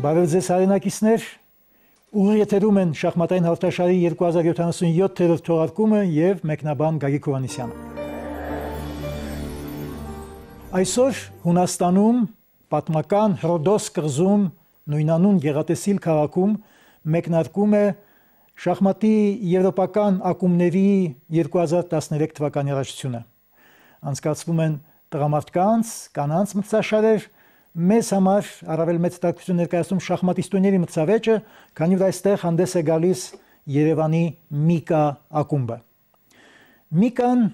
Բարև ձեզ հայրենակիցներ։ Ուղիղ եթերում են շախմատային հաղորդաշարի 2077-րդ թողարկումը եւ մեկնաբան Գագիկ Հովանեսյանը։ Այսօր Հունաստանում պատմական Հրոդոս կղզում նույնանուն գեղատեսիլ քաղաքում մեկնարկում է շախմատի եվրոպական ակումբների 2013 թվականի առաջությունը։ Անցկացվում են տղամարդկանց, կանանց մրցաշարեր, մեզ համար առավել մեծ տակություն ներկայացնում շախմատիստուների մրցավեճը, քանի որ այստեղ հանդես է գալիս Երևանի Միկա ակումբը։ Միկան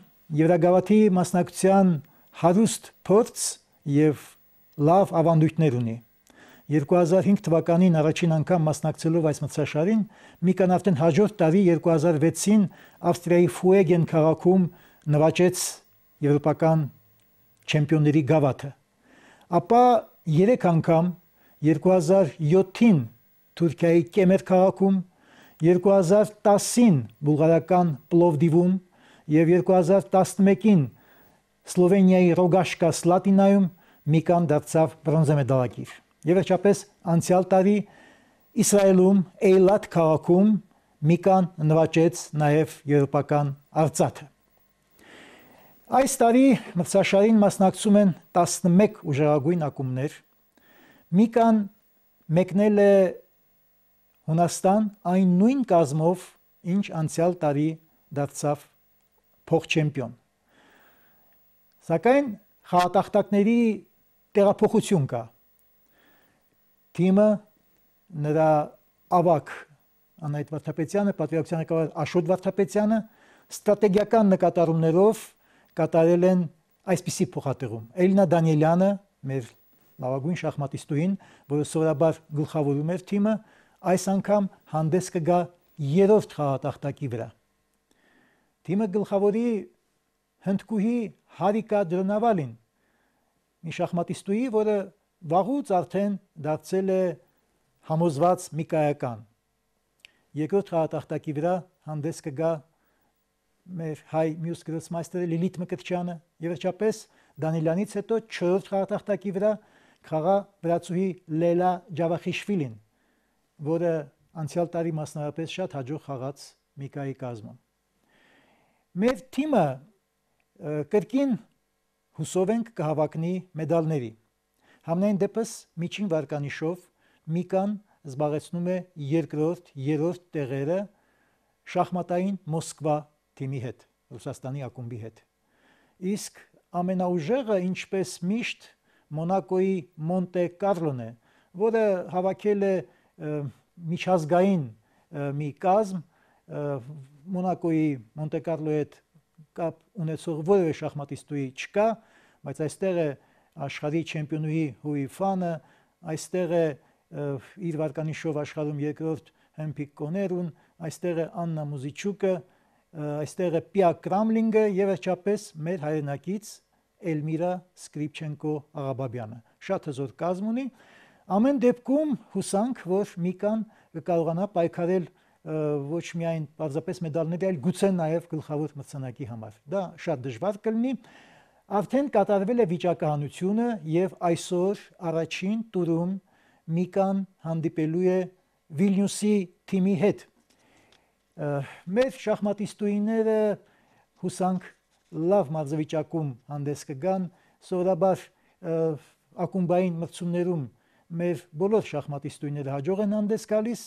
Եվրագավաթի մասնակցության հարուստ փորձ եւ լավ ավանդույթներ ունի։ 2005 թվականին առաջին անգամ մասնակցելով այս մրցաշարին Միկան արդեն հաջորդ տարի 2006-ին Ավստրիայի Ֆուեգեն քաղաքում նվաճեց եվրոպական չեմպիոնների գավաթը ապա 3 անգամ 2007-ին Թուրքիայի Կեմեր քաղաքում 2010-ին Բուլղարական Պլովդիվում եւ 2011-ին Սլովենիայի Ռոգաշկա Սլատինայում Միկան դարձավ բրոնզե մեդալակիր։ Եվ վերջապես անցյալ տարի Իսրայելում Էյլատ քաղաքում Միկան նվաճեց նաև եվրոպական արծաթը։ Այս տարի մրցաշարին մասնակցում են 11 ուժեղագույն ակումբներ։ Մի կան մեկնել է Հունաստան այն նույն կազմով, ինչ անցյալ տարի դարձավ փոխ-չեմպիոն։ Սակայն խաղատախտակների տեղափոխություն կա։ Թիմը նրա ավակ Անահիտ Վարդապետյանը, պատվիրակության ղեկավար Աշոտ Վարդապետյանը ստրատեգիական նկատառումներով կատարել են այսպիսի փոխատեղում։ Էլինա Դանիելյանը, մեր լավագույն շախմատիստուհին, որը սովորաբար գլխավորում էր թիմը, այս անգամ հանդես կգա երրորդ խաղատախտակի վրա։ Թիմը գլխավորի հնդկուհի Հարիկա Դրոնավալին, մի շախմատիստուի, որը վաղուց արդեն դարձել է համոզված մի կայական։ Երկրորդ խաղատախտակի վրա հանդես կգա մեր հայ մյուս գրոսմայստերը Լիլիթ Մկրտչյանը եւ վերջապես Դանիլյանից հետո 4-րդ խաղաթղթակի վրա խաղա վրացուհի Լելա Ջավախիշվիլին, որը անցյալ տարի մասնարարպես շատ հաջող խաղաց Միկայի կազմում։ Մեր թիմը կրկին հուսով ենք կհավակնի մեդալների։ Համնայն դեպս միջին վարկանիշով Միկան զբաղեցնում է երկրորդ, երրորդ տեղերը շախմատային Մոսկվա թիմի հետ, Ռուսաստանի ակումբի հետ։ Իսկ ամենաուժեղը, ինչպես միշտ, Մոնակոյի Մոնտե Կարլոն է, որը հավաքել է միջազգային մի կազմ Մոնակոյի Մոնտե Կարլոյի հետ կապ ունեցող որևէ շախմատիստուի չկա, բայց այստեղ է աշխարհի չեմպիոնուհի Հուի Ֆանը, այստեղ է իր վարկանիշով աշխարհում երկրորդ Հեմփիկ Կոներուն, այստեղ է Աննա Մուզիչուկը, այստեղ է Պիա Կրամլինգը եւ վերջապես մեր հայրենակից Էլմիրա Սկրիպչենկո Աղաբաբյանը։ Շատ հզոր կազմ ունի։ Ամեն դեպքում հուսանք, որ Միկան կկարողանա պայքարել ոչ միայն պարզապես մեդալների, այլ գուցե նաև գլխավոր մրցանակի համար։ Դա շատ դժվար կլինի։ Արդեն կատարվել է վիճակահանությունը եւ այսօր առաջին տուրում Միկան հանդիպելու է Վիլնյուսի թիմի հետ մեր շախմատիստուիները հուսանք լավ մարզվիճակում հանդես կգան, սովորաբար ակումբային մրցումներում մեր բոլոր շախմատիստույները հաջող են հանդես գալիս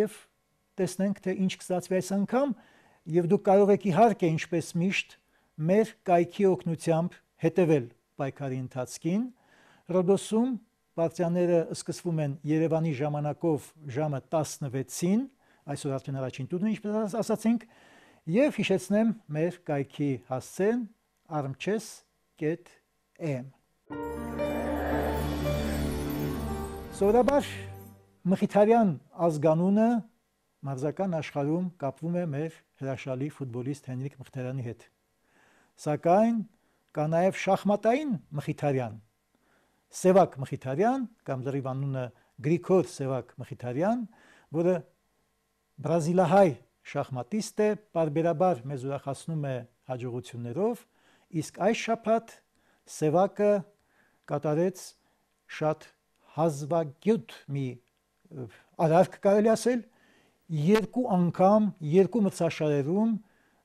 եւ տեսնենք թե ինչ կստացվի այս անգամ եւ դուք կարող եք իհարկե ինչպես միշտ մեր կայքի օգնությամբ հետևել պայքարի ընթացքին Ռոդոսում պարտիաները սկսվում են Երևանի ժամանակով ժամը 16-ին այսօր արդեն առաջին տունը, ինչպես ասացինք, եւ հիշեցնեմ մեր կայքի հասցեն armchess.am։ Սովորաբար Մխիթարյան ազգանունը մարզական աշխարհում կապվում է մեր հրաշալի ֆուտբոլիստ Հենրիկ Մխիթարյանի հետ։ Սակայն կա նաև շախմատային Մխիթարյան, Սևակ Մխիթարյան կամ լրիվ անունը Գրիգոր Սևակ Մխիթարյան, որը բրազիլահայ շախմատիստ է, բարբերաբար մեզ ուրախացնում է հաջողություններով, իսկ այս շաբաթ Սևակը կատարեց շատ հազվագյուտ մի արարք կարելի ասել, երկու անգամ, երկու մրցաշարերում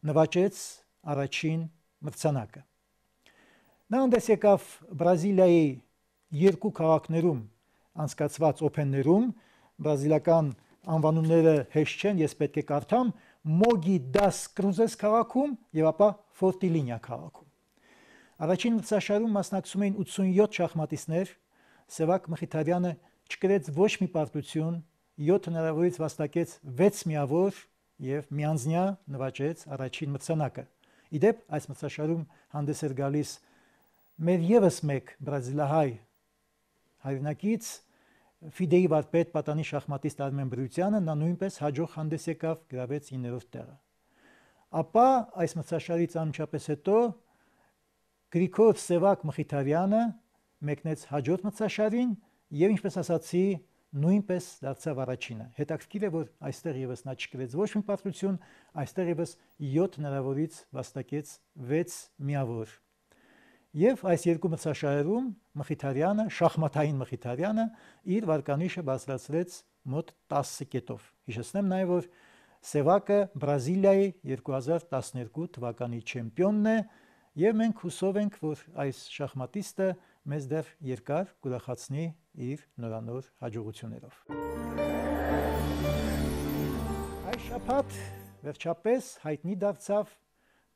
նվաճեց առաջին մրցանակը։ Նա հանդես եկավ Բրազիլիայի երկու քաղաքներում անցկացված օփեններում, բրազիլական անվանումները հեշտ չեն, ես պետք է կարդամ Mogi das Cruze's քաղաքում եւ ապա Fortilinia քաղաքում։ Առաջին մրցաշարում մասնակցում էին 87 շախմատիստներ։ Սևակ Մխիթարյանը չկրեց ոչ մի պարտություն, 7 հնարավորից վաստակեց 6 միավոր եւ միանձնյա նվաճեց առաջին մրցանակը։ Իդեպ այս մրցաշարում հանդես էր գալիս մեր եւս մեկ բրազիլահայ հայրենակից Ֆիդեի վարպետ պատանի շախմատիստ Արմեն Բրյուցյանը նա նույնպես հաջող հանդես եկավ, գրավեց 9-րդ տեղը։ Ապա այս մրցաշարից ամչապես հետո Գրիգոր Սևակ Մխիթարյանը մեկնեց հաջորդ մրցաշարին եւ ինչպես ասացի, նույնպես դարձավ առաջինը։ Հետաքրքիր է, որ այստեղ եւս նա չկրեց ոչ մի պատրություն, այստեղ եւս 7 հնարավորից վաստակեց 6 միավոր։ Եվ այս երկու մրցաշարերում Մխիթարյանը, շախմատային Մխիթարյանը իր վարկանիշը բարձրացրեց մոտ 10 կետով։ Հիշեցնեմ նաև, որ Սևակը Բրազիլիայի 2012 թվականի չեմպիոնն է, եւ մենք հուսով ենք, որ այս շախմատիստը մեզ դեռ երկար գուրախացնի իր նորանոր հաջողություններով։ Այս շփաթ վերջապես հայտնի դարձավ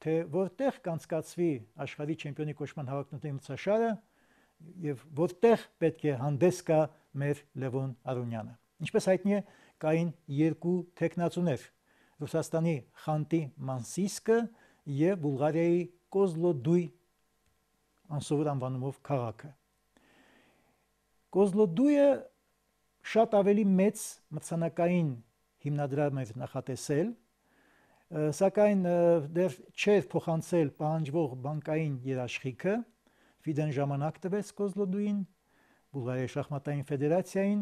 թե որտեղ կանցկացվի աշխարհի չեմպիոնի կոչման հավաքնորդի մրցաշարը եւ որտեղ պետք է հանդես գա մեր Լևոն Արոնյանը։ Ինչպես հայտնի է, կային երկու տեխնացուներ՝ Ռուսաստանի Խանտի Մանսիսկը եւ Բուլղարիայի Կոզլոդույ անսովոր անվանումով քաղաքը։ Կոզլոդույը շատ ավելի մեծ մրցանակային հիմնադրամ էր նախատեսել սակայն դեռ չէր փոխանցել պահանջվող բանկային երաշխիքը ֆիդեն ժամանակ տվեց կոզլոդուին բուլղարիա շախմատային ֆեդերացիային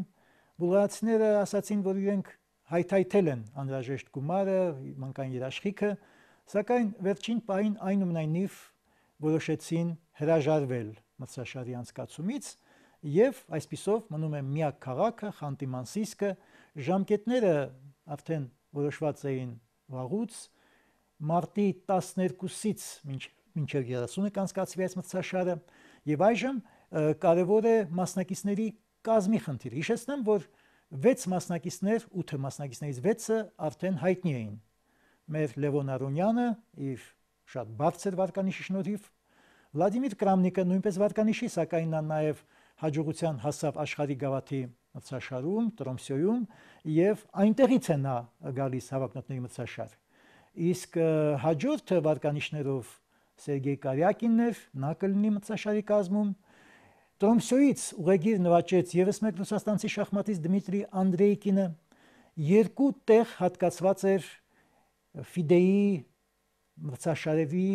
բուլղարացիները ասացին որ իրենք հայթայթել են անհրաժեշտ գումարը բանկային երաշխիքը սակայն վերջին պահին այնուամենայնիվ որոշեցին հրաժարվել մրցաշարի անցկացումից եւ այսписով մնում է միակ քաղաքը խանտիմանսիսկը ժամկետները արդեն որոշված էին 2019 վաղուց մարտի 12-ից մինչև 30-ը կանցկացվի այս մրցաշարը եւ այժմ կարեւոր է մասնակիցների կազմի խնդիրը։ Հիշեցնեմ, որ 6 մասնակիցներ, 8 մասնակիցներից 6-ը արդեն հայտնի էին։ Մեր Լևոն Արոնյանը իր շատ բարձր վարկանիշի շնորհիվ Վլադիմիր Կրամնիկը նույնպես վարկանիշի, սակայն նա նաև հաջողության հասավ աշխարհի գավաթի մրցաշարում, Տրոմսյոյում եւ այնտեղից է նա գալիս հավակնորդների մրցաշար։ Իսկ հաջորդը վարկանիշներով Սերգեյ Կարյակինն էր, նա կլինի մրցաշարի կազմում։ Տրոմսյոյից ուղեգիր նվաճեց եւս մեկ ռուսաստանցի շախմատիստ Դմիտրի Անդրեյկինը։ Երկու տեղ հատկացված էր Ֆիդեի մրցաշարերի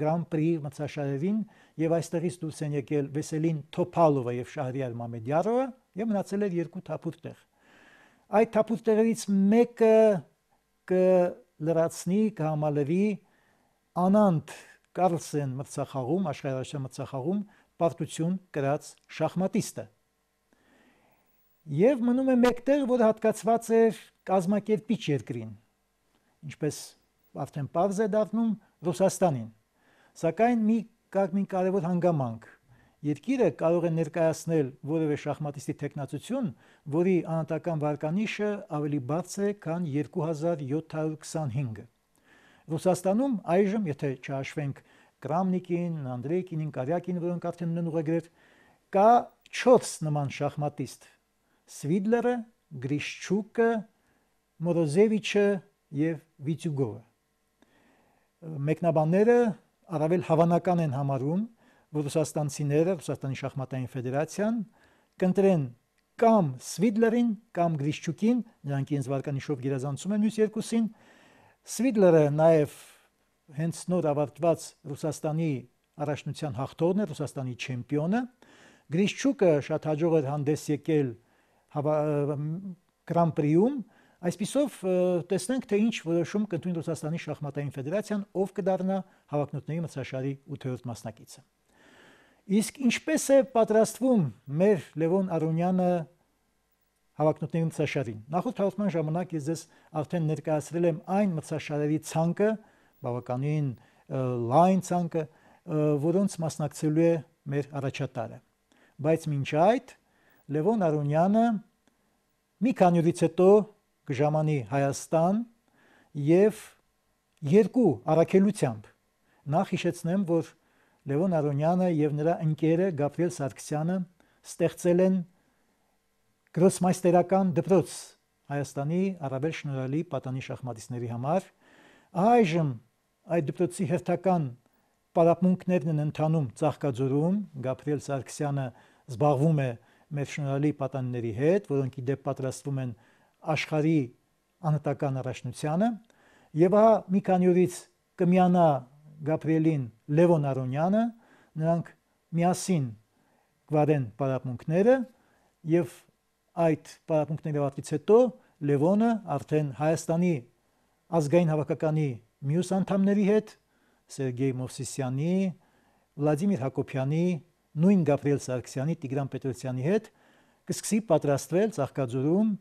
Grand Prix մրցաշարերին, եւ այստեղից դուրս են եկել Վեսելին Թոփալովը եւ Շահրիար Մամեդյարովը եւ մնացել էր երկու թափուր տեղ։ Այդ թափուր տեղերից մեկը կլրացնի կհամալրի անանդ Կարլսեն մրցախաղում, աշխարհաշահ մրցախաղում պարտություն կրած շախմատիստը։ Եվ մնում է մեկտեղ, որ հատկացված էր կազմակերպիչ երկրին, ինչպես արդեն պարզ է դառնում Ռուսաստանին։ Սակայն մի կա մի կարևոր հանգամանք։ Երկիրը կարող է ներկայացնել որևէ շախմատիստի տեխնացություն, որի անատական վարկանիշը ավելի բարձր է, քան 2725-ը։ Ռուսաստանում այժմ, եթե չհաշվենք Կրամնիկին, Անդրեյկինին, Կարյակին, որոնք արդեն ունեն ուղեգրեր, կա 4 նման շախմատիստ. Սվիդլերը, Գրիշչուկը, Մորոզևիչը եւ Վիցյուգովը։ Մեկնաբանները առավել հավանական են համարում, որ ռուսաստանցիները, Ռուսաստանի շախմատային ֆեդերացիան կընտրեն կամ Սվիդլերին կամ Գրիշչուկին, նրանք ինձ վարկանիշով գերազանցում են մյուս երկուսին։ Սվիդլերը նաև հենց նոր ավարտված Ռուսաստանի առաջնության հաղթողն է, Ռուսաստանի չեմպիոնը։ Գրիշչուկը շատ հաջող էր հանդես եկել Grand Prix-ում, Այսպիսով տեսնենք, թե ինչ որոշում կընդունի Ռուսաստանի շախմատային ֆեդերացիան, ով կդառնա հավակնորդների մրցաշարի 8-րդ մասնակիցը։ Իսկ ինչպես է պատրաստվում մեր Լևոն Արոնյանը հավակնորդների մրցաշարին։ Նախորդ հաղորդման ժամանակ ես ձեզ արդեն ներկայացրել եմ այն մրցաշարերի ցանկը, բավականին լայն ցանկը, որոնց մասնակցելու է մեր առաջատարը։ Բայց մինչ այդ Լևոն Արոնյանը մի քանի օրից հետո կժամանի Հայաստան եւ երկու առաքելությամբ նախ հիշեցնեմ որ Լևոն Արոնյանը եւ նրա ընկերը Գաբրիել Սարգսյանը ստեղծել են գրոսմայստերական դպրոց Հայաստանի արաբել շնորհալի պատանի շախմատիստների համար այժմ այդ դպրոցի հերթական պարապմունքներն են ընթանում Ծաղկաձորում Գաբրիել Սարգսյանը զբաղվում է մեր շնորհալի պատանիների հետ որոնք իդեպ պատրաստվում են աշխարհի անհատական առաջնությանը եւ հա մի քանի օրից կմիանա Գաբրիելին Լևոն Արոնյանը, նրանք միասին կվարեն պարապմունքները եւ այդ պարապմունքների ավարտից հետո Լևոնը արդեն Հայաստանի ազգային հավաքականի մյուս անդամների հետ Սերգեյ Մովսիսյանի, Վլադիմիր Հակոբյանի, նույն Գաբրիել Սարգսյանի, Տիգրան Պետրոսյանի հետ կսկսի պատրաստվել Ծաղկաձորում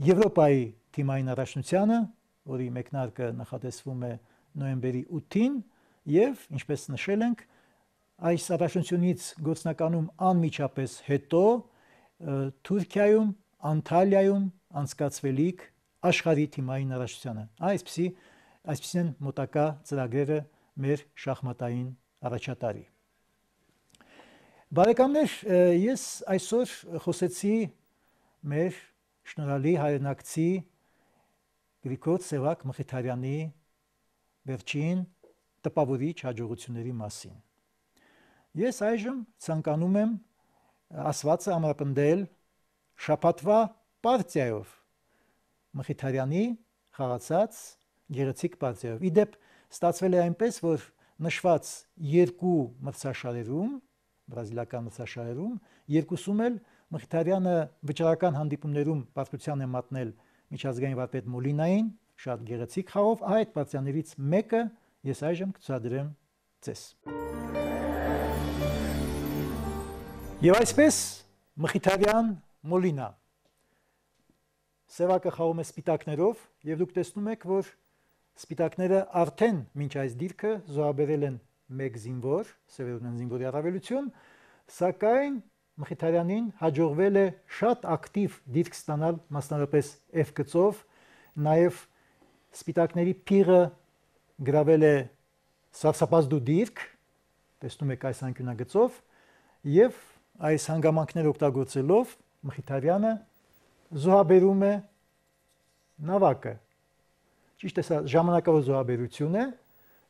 Եվրոպայի թիմային առաջնությանը, որի մեկնարկը նախատեսվում է նոյեմբերի 8-ին, եւ ինչպես նշել ենք, այս առաջնությունից գործնականում անմիջապես հետո Թուրքիայում, Անտալիայում անցկացվելիք աշխարհի թիմային առաջնությանը։ Այսպեսի այսպեսին մոտակա ծրագրերը մեր շախմատային առաջատարի։ Բարեկամներ, ես այսօր խոսեցի մեր շնորհալի հայրենակցի Գրիգոր Սևակ Մխիթարյանի վերջին տպավորիչ հաջողությունների մասին։ Ես այժմ ցանկանում եմ ասվածը ամրապնդել շապատվա պարտիայով Մխիթարյանի խաղացած գեղեցիկ պարտիայով։ Իդեպ ստացվել է այնպես, որ նշված երկու մրցաշարերում, բրազիլական մրցաշարերում, երկուսում էլ Մխիթարյանը վճռական հանդիպումներում պատմության է մատնել միջազգային վարպետ Մոլինային, շատ գեղեցիկ խաղով այդ պատյաններից մեկը ես այժմ կցուցադրեմ ցես։ Եվ այսպես Մխիթարյան Մոլինա Սևակը խաղում է սպիտակներով եւ դուք տեսնում եք, որ սպիտակները արդեն մինչ այս դիրքը զոհաբերել են մեկ զինվոր, Սևերունեն զինվորի առավելություն, սակայն Մխիթարյանին հաջողվել է շատ ակտիվ դիրք ստանալ մասնարապես F գծով, նաև սպիտակների փիղը գրավել է սարսափազդու դիրք, տեսնում եք այս անկյունագծով, եւ այս հանգամանքներ օգտագործելով Մխիթարյանը զոհաբերում է նավակը։ Ճիշտ է, սա ժամանակավոր զոհաբերություն է,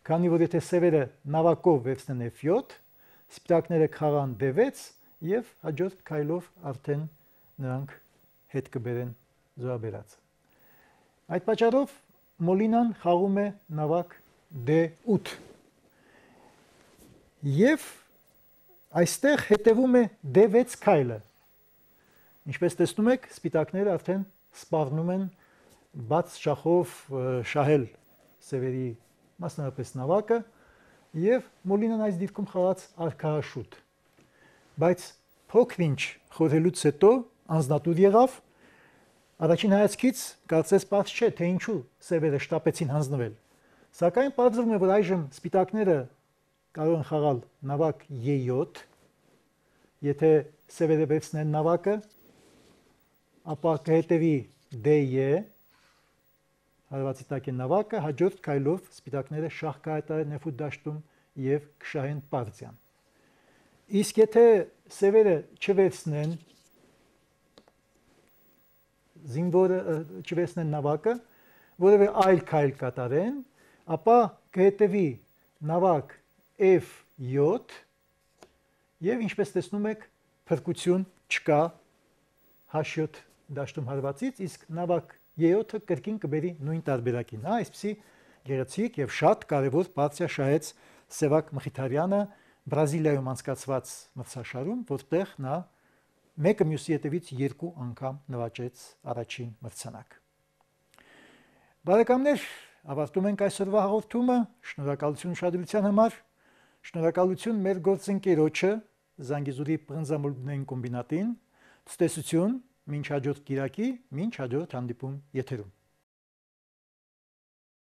քանի որ եթե սևերը նավակով վերցնեն F7, սպիտակները խաղան D6 եւ հաջորդ քայլով արդեն նրանք հետ կբերեն զոհաբերած։ Այդ պատճառով Մոլինան խաղում է նավակ D8 դե եւ այստեղ հետևում է D6 դե քայլը։ Ինչպես տեսնում եք, սպիտակները արդեն սպառնում են բաց շախով շահել սևերի մասնավորապես նավակը եւ Մոլինան այս դիրքում խաղաց արքահաշուտ բայց փոքրինչ խորհելուց հետո անznատուր եղավ Առաջին հայացքից կարծես պարզ չէ, թե ինչու սևերը շտապեցին հանձնվել։ Սակայն պարզվում է, որ այժմ սպիտակները կարող են խաղալ նավակ J7, եթե սևերը վերցնեն նավակը, ապա կհետևի DE, հարվածի տակ է նավակը, հաջորդ քայլով սպիտակները շահ կհայտարեն F8 դաշտում եւ կշահեն Պարզիան։ Իսկ եթե սևերը չվեցնեն զինվորը չվեցնեն նավակը, որևէ այլ քայլ կատարեն, ապա կհետևի նավակ F7 եւ ինչպես տեսնում եք, փրկություն չկա H7 դաշտում հարվածից, իսկ նավակ J7-ը կրկին կբերի նույն տարբերակին։ Հա, այսպեսի գեղեցիկ եւ շատ կարեւոր բացյա շահեց Սևակ Մխիթարյանը 1900 Բրազիլիայում անցկացված մրցաշարում, որտեղ նա մեկը մյուսի հետևից երկու անգամ նվաճեց առաջին մրցանակ։ Բարեկամներ, ավարտում ենք այսօրվա հաղորդումը։ Շնորհակալություն շնորհակալության համար։ Շնորհակալություն մեր գործընկերոջը Զանգեզուրի բրնզամոլբնային կոմբինատին։ Ցտեսություն, ոչ հաջորդ Կիրակի, ոչ հաջորդ հանդիպում եթերում։